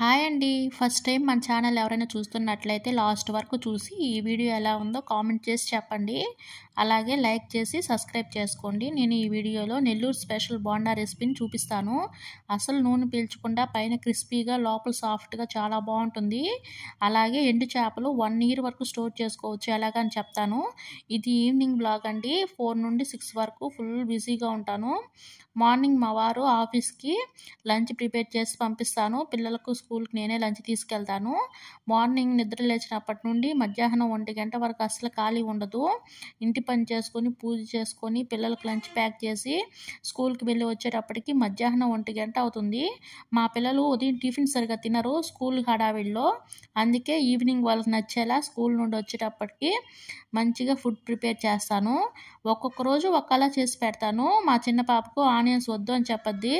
hi అండి first time మన channel ఎవరైనా చూస్తున్నట్లయితే లాస్ట్ వరకు చూసి ఈ వీడియో ఎలా ఉందో కామెంట్ చేసి చెప్పండి అలాగే లైక్ చేసి సబ్స్క్రైబ్ చేసుకోండి నేను ఈ వీడియోలో నెల్లూరు స్పెషల్ బోండా రెసిపీని చూపిస్తాను అసలు నూనె పీల్చకుండా పైన క్రిస్పీగా లోపల సాఫ్ట్గా చాలా బాగుంటుంది అలాగే ఎండు చేపలు వన్ ఇయర్ వరకు స్టోర్ చేసుకోవచ్చు ఎలాగని చెప్తాను ఇది ఈవినింగ్ బ్లాగ్ అండి ఫోర్ నుండి సిక్స్ వరకు ఫుల్ బిజీగా ఉంటాను మార్నింగ్ మా వారు ఆఫీస్కి లంచ్ ప్రిపేర్ చేసి పంపిస్తాను పిల్లలకు స్కూల్కి నేనే లంచ్ తీసుకెళ్తాను మార్నింగ్ నిద్ర లేచినప్పటి నుండి మధ్యాహ్నం ఒంటి గంట వరకు అసలు ఖాళీ ఉండదు ఇంటి పని చేసుకొని పూజ చేసుకొని పిల్లలకు లంచ్ ప్యాక్ చేసి స్కూల్కి వెళ్ళి వచ్చేటప్పటికి మధ్యాహ్నం ఒంటి గంట అవుతుంది మా పిల్లలు ఉదయం టిఫిన్ సరిగా తినరు స్కూల్ హడావిడిలో అందుకే ఈవినింగ్ వాళ్ళకి నచ్చేలా స్కూల్ నుండి వచ్చేటప్పటికి మంచిగా ఫుడ్ ప్రిపేర్ చేస్తాను ఒక్కొక్క రోజు ఒక్కలా చేసి పెడతాను మా చిన్న పాపకు ఆనియన్స్ వద్దు అని చెప్పద్ది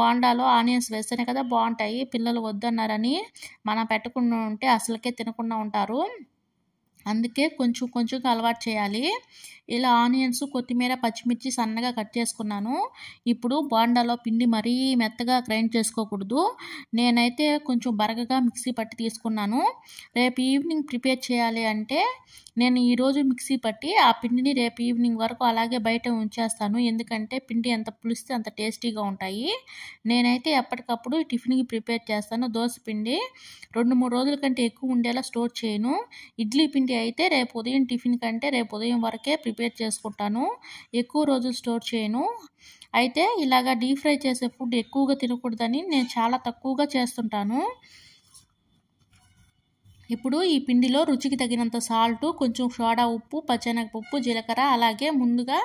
బాండాలో ఆనియన్స్ వేస్తేనే కదా బాగుంటాయి పిల్లలు వద్దు వద్దన్నారని మనం పెట్టకుండా ఉంటే అసలుకే తినకుండా ఉంటారు అందుకే కొంచెం కొంచెం అలవాటు చేయాలి ఇలా ఆనియన్స్ కొత్తిమీర పచ్చిమిర్చి సన్నగా కట్ చేసుకున్నాను ఇప్పుడు బాండాలో పిండి మరీ మెత్తగా గ్రైండ్ చేసుకోకూడదు నేనైతే కొంచెం బరగగా మిక్సీ పట్టి తీసుకున్నాను రేపు ఈవినింగ్ ప్రిపేర్ చేయాలి అంటే నేను ఈరోజు మిక్సీ పట్టి ఆ పిండిని రేపు ఈవినింగ్ వరకు అలాగే బయట ఉంచేస్తాను ఎందుకంటే పిండి ఎంత పులిస్తే అంత టేస్టీగా ఉంటాయి నేనైతే ఎప్పటికప్పుడు టిఫిన్కి ప్రిపేర్ చేస్తాను దోశ పిండి రెండు మూడు రోజుల కంటే ఎక్కువ ఉండేలా స్టోర్ చేయను ఇడ్లీ పిండి అయితే రేపు ఉదయం టిఫిన్ కంటే రేపు ఉదయం వరకే ప్రిపేర్ చేసుకుంటాను ఎక్కువ రోజులు స్టోర్ చేయను అయితే ఇలాగ డీప్ ఫ్రై చేసే ఫుడ్ ఎక్కువగా తినకూడదని నేను చాలా తక్కువగా చేస్తుంటాను ఇప్పుడు ఈ పిండిలో రుచికి తగినంత సాల్ట్ కొంచెం సోడా ఉప్పు పచ్చెనగపప్పు జీలకర్ర అలాగే ముందుగా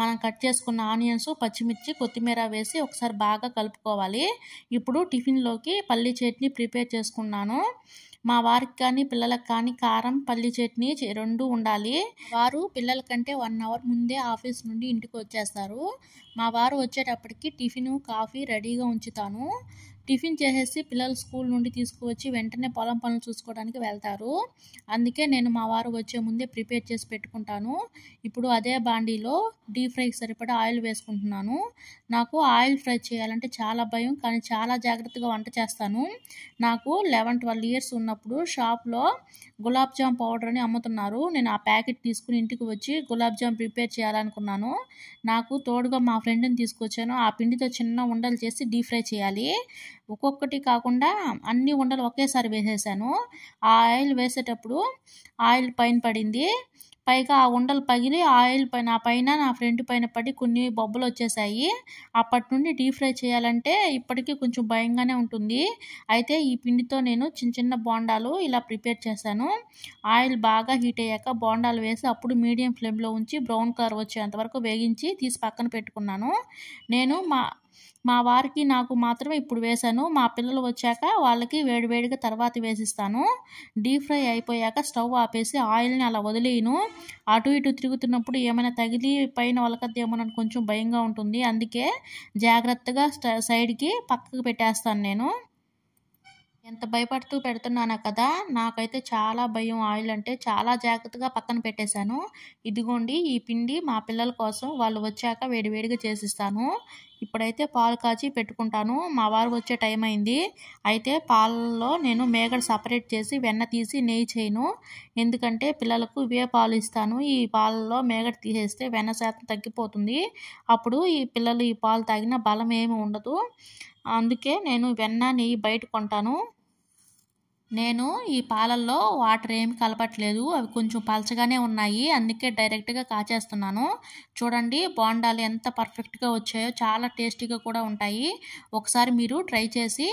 మనం కట్ చేసుకున్న ఆనియన్స్ పచ్చిమిర్చి కొత్తిమీర వేసి ఒకసారి బాగా కలుపుకోవాలి ఇప్పుడు టిఫిన్లోకి పల్లి చట్నీ ప్రిపేర్ చేసుకున్నాను మా వారికి కానీ పిల్లలకు కానీ కారం పల్లి చట్నీ రెండు ఉండాలి వారు పిల్లల కంటే వన్ అవర్ ముందే ఆఫీస్ నుండి ఇంటికి వచ్చేస్తారు మా వారు వచ్చేటప్పటికి టిఫిన్ కాఫీ రెడీగా ఉంచుతాను టిఫిన్ చేసేసి పిల్లలు స్కూల్ నుండి తీసుకువచ్చి వెంటనే పొలం పనులు చూసుకోవడానికి వెళ్తారు అందుకే నేను మా వారు వచ్చే ముందే ప్రిపేర్ చేసి పెట్టుకుంటాను ఇప్పుడు అదే బాండీలో డీప్ ఫ్రైకి సరిపడా ఆయిల్ వేసుకుంటున్నాను నాకు ఆయిల్ ఫ్రై చేయాలంటే చాలా భయం కానీ చాలా జాగ్రత్తగా వంట చేస్తాను నాకు లెవెన్ ట్వెల్వ్ ఇయర్స్ ఉన్నప్పుడు షాప్లో గులాబ్ జామ్ పౌడర్ అని అమ్ముతున్నారు నేను ఆ ప్యాకెట్ తీసుకుని ఇంటికి వచ్చి గులాబ్ జామ్ ప్రిపేర్ చేయాలనుకున్నాను నాకు తోడుగా మా ఫ్రెండ్ని తీసుకొచ్చాను ఆ పిండితో చిన్న ఉండలు చేసి డీప్ ఫ్రై చేయాలి ఒక్కొక్కటి కాకుండా అన్ని ఉండలు ఒకేసారి వేసేసాను ఆ ఆయిల్ వేసేటప్పుడు ఆయిల్ పైన పడింది పైగా ఆ ఉండలు పగిలి ఆయిల్ పైన నా పైన నా ఫ్రెండ్ పైన పడి కొన్ని బొబ్బలు వచ్చేసాయి అప్పటి నుండి డీప్ ఫ్రై చేయాలంటే ఇప్పటికీ కొంచెం భయంగానే ఉంటుంది అయితే ఈ పిండితో నేను చిన్న చిన్న బోండాలు ఇలా ప్రిపేర్ చేశాను ఆయిల్ బాగా హీట్ అయ్యాక బోండాలు వేసి అప్పుడు మీడియం ఫ్లేమ్లో ఉంచి బ్రౌన్ కలర్ వచ్చేంతవరకు వేగించి తీసి పక్కన పెట్టుకున్నాను నేను మా మా వారికి నాకు మాత్రమే ఇప్పుడు వేశాను మా పిల్లలు వచ్చాక వాళ్ళకి వేడివేడిగా తర్వాత వేసిస్తాను డీప్ ఫ్రై అయిపోయాక స్టవ్ ఆపేసి ఆయిల్ని అలా వదిలేయను అటు ఇటు తిరుగుతున్నప్పుడు ఏమైనా తగిలి పైన వలకద్దేమో కొంచెం భయంగా ఉంటుంది అందుకే జాగ్రత్తగా సైడ్కి పక్కకు పెట్టేస్తాను నేను ఎంత భయపడుతూ పెడుతున్నాను కదా నాకైతే చాలా భయం ఆయిల్ అంటే చాలా జాగ్రత్తగా పక్కన పెట్టేశాను ఇదిగోండి ఈ పిండి మా పిల్లల కోసం వాళ్ళు వచ్చాక వేడివేడిగా చేసిస్తాను ఇప్పుడైతే పాలు కాచి పెట్టుకుంటాను మా వారు వచ్చే టైం అయింది అయితే పాలలో నేను మేగడ సపరేట్ చేసి వెన్న తీసి నెయ్యి చేయను ఎందుకంటే పిల్లలకు ఇవే పాలు ఇస్తాను ఈ పాలలో మేగడ తీసేస్తే వెన్న శాతం తగ్గిపోతుంది అప్పుడు ఈ పిల్లలు ఈ పాలు తాగిన బలం ఏమి ఉండదు అందుకే నేను వెన్న నెయ్యి బయట కొంటాను నేను ఈ పాలల్లో వాటర్ ఏమి కలపట్లేదు అవి కొంచెం పలచగానే ఉన్నాయి అందుకే డైరెక్ట్గా కాచేస్తున్నాను చూడండి బోండాలు ఎంత పర్ఫెక్ట్గా వచ్చాయో చాలా టేస్టీగా కూడా ఉంటాయి ఒకసారి మీరు ట్రై చేసి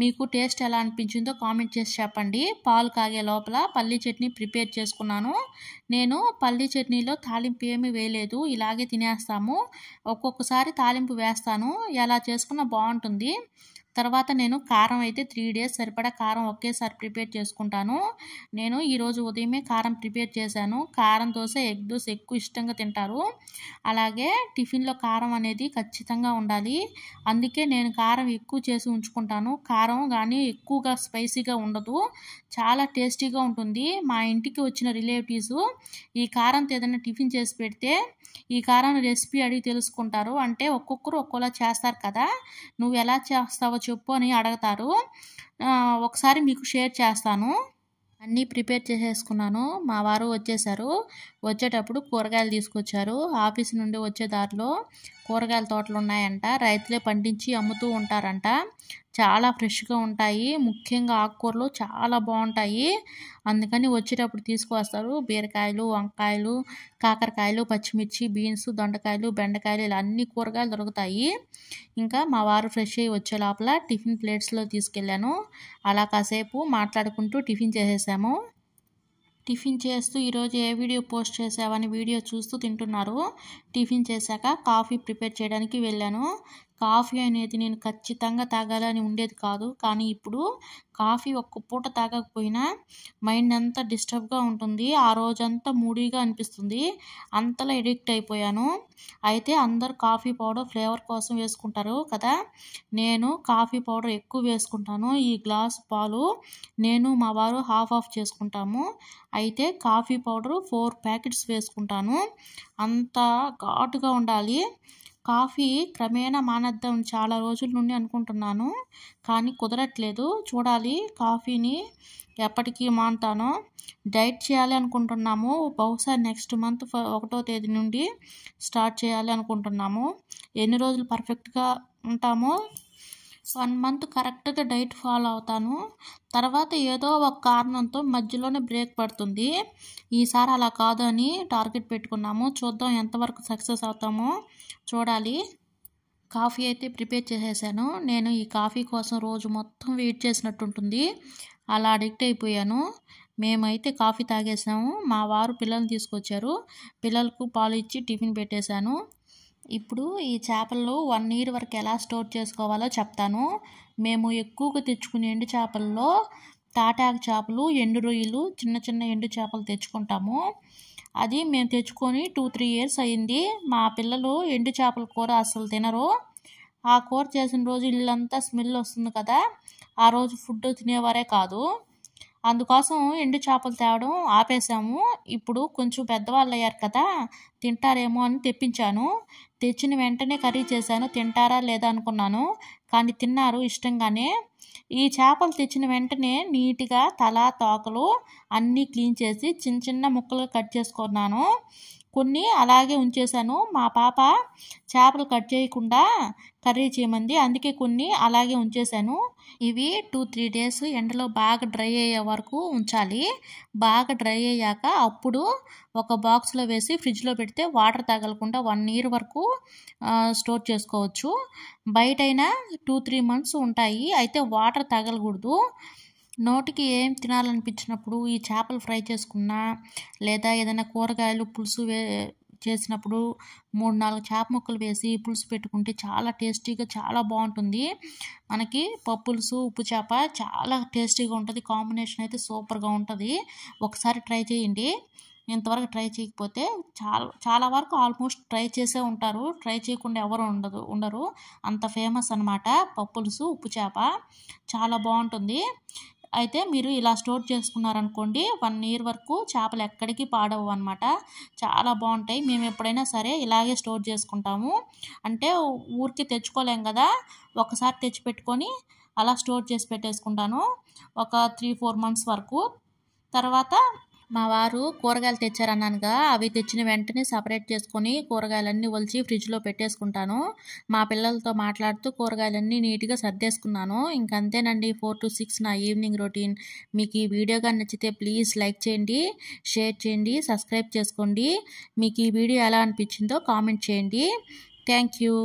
మీకు టేస్ట్ ఎలా అనిపించిందో కామెంట్ చేసి చెప్పండి పాలు కాగే లోపల పల్లీ చట్నీ ప్రిపేర్ చేసుకున్నాను నేను పల్లీ చట్నీలో తాలింపు ఏమీ వేయలేదు ఇలాగే తినేస్తాము ఒక్కొక్కసారి తాలింపు వేస్తాను ఎలా చేసుకున్నా బాగుంటుంది తర్వాత నేను కారం అయితే త్రీ డేస్ సరిపడా కారం ఒకేసారి ప్రిపేర్ చేసుకుంటాను నేను ఈరోజు ఉదయమే కారం ప్రిపేర్ చేశాను కారం దోశ ఎగ్ దోశ ఎక్కువ ఇష్టంగా తింటారు అలాగే టిఫిన్లో కారం అనేది ఖచ్చితంగా ఉండాలి అందుకే నేను కారం ఎక్కువ చేసి ఉంచుకుంటాను కారం కానీ ఎక్కువగా స్పైసీగా ఉండదు చాలా టేస్టీగా ఉంటుంది మా ఇంటికి వచ్చిన రిలేటివ్స్ ఈ కారంతో ఏదైనా టిఫిన్ చేసి పెడితే ఈ కారం రెసిపీ అడిగి తెలుసుకుంటారు అంటే ఒక్కొక్కరు ఒక్కోలా చేస్తారు కదా నువ్వు ఎలా చేస్తావో చెప్పు అని అడగతారు ఒకసారి మీకు షేర్ చేస్తాను అన్నీ ప్రిపేర్ చేసేసుకున్నాను మా వారు వచ్చేసారు వచ్చేటప్పుడు కూరగాయలు తీసుకొచ్చారు ఆఫీస్ నుండి వచ్చే దారిలో కూరగాయల తోటలు ఉన్నాయంట రైతులే పండించి అమ్ముతూ ఉంటారంట చాలా ఫ్రెష్గా ఉంటాయి ముఖ్యంగా ఆకుకూరలు చాలా బాగుంటాయి అందుకని వచ్చేటప్పుడు తీసుకువస్తారు బీరకాయలు వంకాయలు కాకరకాయలు పచ్చిమిర్చి బీన్స్ దొండకాయలు బెండకాయలు ఇలా అన్ని కూరగాయలు దొరుకుతాయి ఇంకా మా వారు ఫ్రెష్ అయ్యి వచ్చే లోపల టిఫిన్ ప్లేట్స్లో తీసుకెళ్ళాను అలా కాసేపు మాట్లాడుకుంటూ టిఫిన్ చేసేసాము టిఫిన్ చేస్తూ ఈరోజు ఏ వీడియో పోస్ట్ చేసావని వీడియో చూస్తూ తింటున్నారు టిఫిన్ చేశాక కాఫీ ప్రిపేర్ చేయడానికి వెళ్ళాను కాఫీ అనేది నేను ఖచ్చితంగా తాగాలని ఉండేది కాదు కానీ ఇప్పుడు కాఫీ ఒక్క పూట తాగకపోయినా మైండ్ అంతా డిస్టర్బ్గా ఉంటుంది ఆ రోజంతా మూడీగా అనిపిస్తుంది అంతలా ఎడిక్ట్ అయిపోయాను అయితే అందరు కాఫీ పౌడర్ ఫ్లేవర్ కోసం వేసుకుంటారు కదా నేను కాఫీ పౌడర్ ఎక్కువ వేసుకుంటాను ఈ గ్లాస్ పాలు నేను మా వారు హాఫ్ ఆఫ్ చేసుకుంటాము అయితే కాఫీ పౌడర్ ఫోర్ ప్యాకెట్స్ వేసుకుంటాను అంత ఘాటుగా ఉండాలి కాఫీ క్రమేణా మానేద్దాం చాలా రోజుల నుండి అనుకుంటున్నాను కానీ కుదరట్లేదు చూడాలి కాఫీని ఎప్పటికీ మాంటానో డైట్ చేయాలి అనుకుంటున్నాము బహుశా నెక్స్ట్ మంత్ ఒకటో తేదీ నుండి స్టార్ట్ చేయాలి అనుకుంటున్నాము ఎన్ని రోజులు పర్ఫెక్ట్గా ఉంటామో వన్ మంత్ కరెక్ట్గా డైట్ ఫాలో అవుతాను తర్వాత ఏదో ఒక కారణంతో మధ్యలోనే బ్రేక్ పడుతుంది ఈసారి అలా కాదు అని టార్గెట్ పెట్టుకున్నాము చూద్దాం ఎంతవరకు సక్సెస్ అవుతామో చూడాలి కాఫీ అయితే ప్రిపేర్ చేసేసాను నేను ఈ కాఫీ కోసం రోజు మొత్తం వెయిట్ చేసినట్టు ఉంటుంది అలా అడిక్ట్ అయిపోయాను మేమైతే కాఫీ తాగేసాము మా వారు పిల్లల్ని తీసుకొచ్చారు పిల్లలకు పాలు ఇచ్చి టిఫిన్ పెట్టేశాను ఇప్పుడు ఈ చేపలు వన్ ఇయర్ వరకు ఎలా స్టోర్ చేసుకోవాలో చెప్తాను మేము ఎక్కువగా తెచ్చుకునే ఎండు చేపల్లో తాటాకు చేపలు ఎండు రొయ్యలు చిన్న చిన్న ఎండు చేపలు తెచ్చుకుంటాము అది మేము తెచ్చుకొని టూ త్రీ ఇయర్స్ అయింది మా పిల్లలు ఎండు చేపల కూర అసలు తినరు ఆ కూర చేసిన రోజు ఇల్లంతా స్మెల్ వస్తుంది కదా ఆ రోజు ఫుడ్ తినేవారే కాదు అందుకోసం ఎండు చేపలు తేవడం ఆపేశాము ఇప్పుడు కొంచెం పెద్దవాళ్ళు అయ్యారు కదా తింటారేమో అని తెప్పించాను తెచ్చిన వెంటనే కర్రీ చేశాను తింటారా లేదా అనుకున్నాను కానీ తిన్నారు ఇష్టంగానే ఈ చేపలు తెచ్చిన వెంటనే నీట్గా తల తోకలు అన్నీ క్లీన్ చేసి చిన్న చిన్న ముక్కలు కట్ చేసుకున్నాను కొన్ని అలాగే ఉంచేశాను మా పాప చేపలు కట్ చేయకుండా కర్రీ చేయమంది అందుకే కొన్ని అలాగే ఉంచేశాను ఇవి టూ త్రీ డేస్ ఎండలో బాగా డ్రై అయ్యే వరకు ఉంచాలి బాగా డ్రై అయ్యాక అప్పుడు ఒక బాక్స్లో వేసి ఫ్రిడ్జ్లో పెడితే వాటర్ తగలకుండా వన్ ఇయర్ వరకు స్టోర్ చేసుకోవచ్చు బయటైనా టూ త్రీ మంత్స్ ఉంటాయి అయితే వాటర్ తగలకూడదు నోటికి ఏం తినాలనిపించినప్పుడు ఈ చేపలు ఫ్రై చేసుకున్నా లేదా ఏదైనా కూరగాయలు పులుసు వే చేసినప్పుడు మూడు నాలుగు చేప ముక్కలు వేసి పులుసు పెట్టుకుంటే చాలా టేస్టీగా చాలా బాగుంటుంది మనకి పప్పులుసు ఉప్పు చేప చాలా టేస్టీగా ఉంటుంది కాంబినేషన్ అయితే సూపర్గా ఉంటుంది ఒకసారి ట్రై చేయండి ఇంతవరకు ట్రై చేయకపోతే చాలా చాలా వరకు ఆల్మోస్ట్ ట్రై చేసే ఉంటారు ట్రై చేయకుండా ఎవరు ఉండదు ఉండరు అంత ఫేమస్ అనమాట పప్పులుసు ఉప్పు చేప చాలా బాగుంటుంది అయితే మీరు ఇలా స్టోర్ చేసుకున్నారనుకోండి వన్ ఇయర్ వరకు చేపలు ఎక్కడికి పాడవు అనమాట చాలా బాగుంటాయి మేము ఎప్పుడైనా సరే ఇలాగే స్టోర్ చేసుకుంటాము అంటే ఊరికి తెచ్చుకోలేం కదా ఒకసారి తెచ్చిపెట్టుకొని అలా స్టోర్ చేసి పెట్టేసుకుంటాను ఒక త్రీ ఫోర్ మంత్స్ వరకు తర్వాత మా వారు కూరగాయలు తెచ్చారన్నానుగా అవి తెచ్చిన వెంటనే సపరేట్ చేసుకొని కూరగాయలన్నీ ఒలిచి ఫ్రిడ్జ్లో పెట్టేసుకుంటాను మా పిల్లలతో మాట్లాడుతూ కూరగాయలన్నీ నీట్గా సర్దేసుకున్నాను ఇంకంతేనండి ఫోర్ టు సిక్స్ నా ఈవినింగ్ రొటీన్ మీకు ఈ వీడియో కానీ నచ్చితే ప్లీజ్ లైక్ చేయండి షేర్ చేయండి సబ్స్క్రైబ్ చేసుకోండి మీకు ఈ వీడియో ఎలా అనిపించిందో కామెంట్ చేయండి థ్యాంక్ యూ